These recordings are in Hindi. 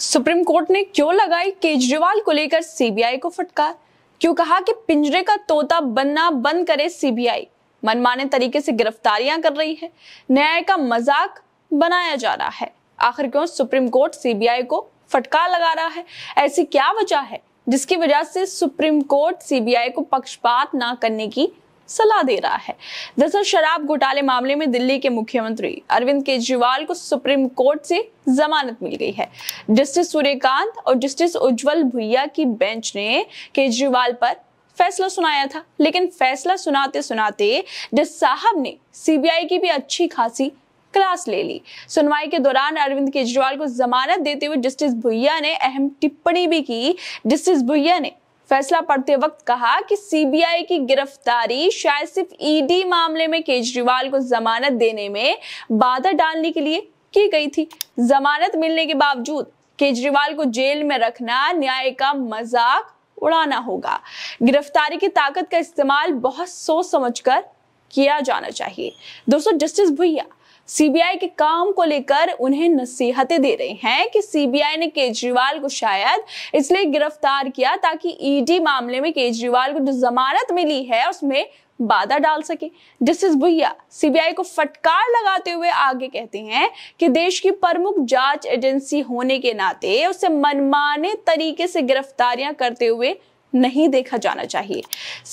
सुप्रीम कोर्ट ने क्यों लगाई केजरीवाल को लेकर सीबीआई को फटकार क्यों कहा कि पिंजरे का तोता बनना बंद करे सीबीआई मनमाने तरीके से गिरफ्तारियां कर रही है न्याय का मजाक बनाया जा रहा है आखिर क्यों सुप्रीम कोर्ट सीबीआई को फटकार लगा रहा है ऐसी क्या वजह है जिसकी वजह से सुप्रीम कोर्ट सीबीआई को पक्षपात ना करने की सलाह दे रहा है दरअसल शराब घोटाले मामले में दिल्ली के मुख्यमंत्री अरविंद केजरीवाल को सुप्रीम कोर्ट से जमानत मिल गई है जस्टिस सूर्यकांत और जस्टिस उज्जवल भुइया की बेंच ने केजरीवाल पर फैसला सुनाया था लेकिन फैसला सुनाते सुनाते जज साहब ने सीबीआई की भी अच्छी खासी क्लास ले ली सुनवाई के दौरान अरविंद केजरीवाल को जमानत देते हुए जस्टिस भुइया ने अहम टिप्पणी भी की जस्टिस भुइया ने फैसला पढ़ते वक्त कहा कि सीबीआई की गिरफ्तारी शायद सिर्फ ईडी e मामले में केजरीवाल को जमानत देने में बाधा डालने के लिए की गई थी जमानत मिलने के बावजूद केजरीवाल को जेल में रखना न्याय का मजाक उड़ाना होगा गिरफ्तारी की ताकत का इस्तेमाल बहुत सोच समझकर किया जाना चाहिए दोस्तों जस्टिस भैया सीबीआई के काम को लेकर उन्हें नसीहतें दे रहे हैं कि सीबीआई ने केजरीवाल को शायद इसलिए गिरफ्तार किया ताकि ईडी मामले में केजरीवाल को जो जमानत मिली है उसमें बाधा डाल सके जस्टिस भुइया सीबीआई को फटकार लगाते हुए आगे कहते हैं कि देश की प्रमुख जांच एजेंसी होने के नाते उसे मनमाने तरीके से गिरफ्तारियां करते हुए नहीं देखा जाना चाहिए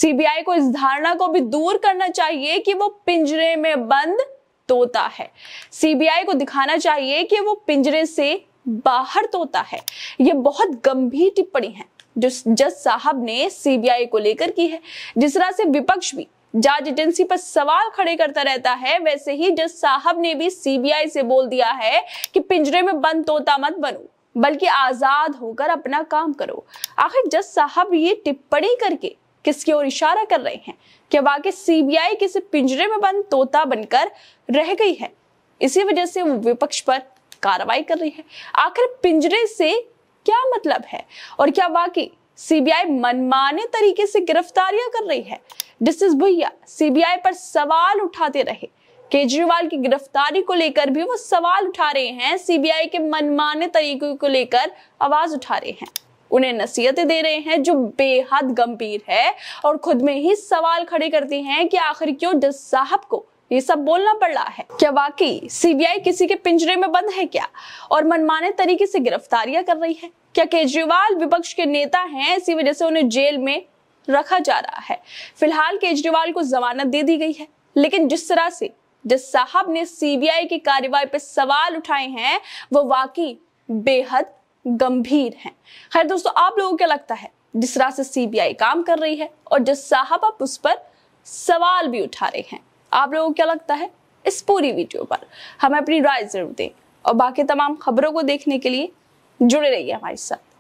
सीबीआई को इस धारणा को भी दूर करना चाहिए कि वो पिंजरे में बंद तोता है सीबीआई को दिखाना चाहिए कि वो पिंजरे से बाहर तोता है ये बहुत गंभीर टिप्पणी है जो जज साहब ने सीबीआई को लेकर की है जिस तरह से विपक्ष भी जांच एजेंसी पर सवाल खड़े करता रहता है वैसे ही जज साहब ने भी सीबीआई से बोल दिया है कि पिंजरे में बंद तोता मत बनो बल्कि आजाद होकर अपना काम करो आखिर जज साहब ये टिप्पणी करके किसकी ओर इशारा कर रहे हैं कि वाकई सीबीआई किसी पिंजरे में बंद तोता बनकर रह गई है इसी वजह से वो विपक्ष पर कार्रवाई कर रही है आखिर पिंजरे से क्या मतलब है और क्या वाकई सीबीआई मनमाने तरीके से गिरफ्तारियां कर रही है जस्टिस भैया सीबीआई पर सवाल उठाते रहे केजरीवाल की गिरफ्तारी को लेकर भी वो सवाल उठा रहे हैं सीबीआई के मनमाने तरीकों को लेकर आवाज उठा रहे हैं उन्हें नसीहतें दे रहे हैं जो बेहद गंभीर है और खुद में ही सवाल खड़े करती हैं कि आखिर क्यों जज साहब को ये सब बोलना पड़ रहा है क्या वाकई सीबीआई किसी के पिंजरे में बंद है क्या और मनमाने तरीके से गिरफ्तारियां कर रही है क्या केजरीवाल विपक्ष के नेता हैं इसी वजह से उन्हें जेल में रखा जा रहा है फिलहाल केजरीवाल को जमानत दे दी गई है लेकिन जिस तरह से जिस साहब ने सीबीआई की कार्रवाई पर सवाल उठाए हैं वो वाकई बेहद गंभीर हैं खैर दोस्तों आप लोगों को लगता है जिस तरह से सीबीआई काम कर रही है और जिस साहब आप उस पर सवाल भी उठा रहे हैं आप लोगों को क्या लगता है इस पूरी वीडियो पर हमें अपनी राय जरूर दें और बाकी तमाम खबरों को देखने के लिए जुड़े रहिए हमारे साथ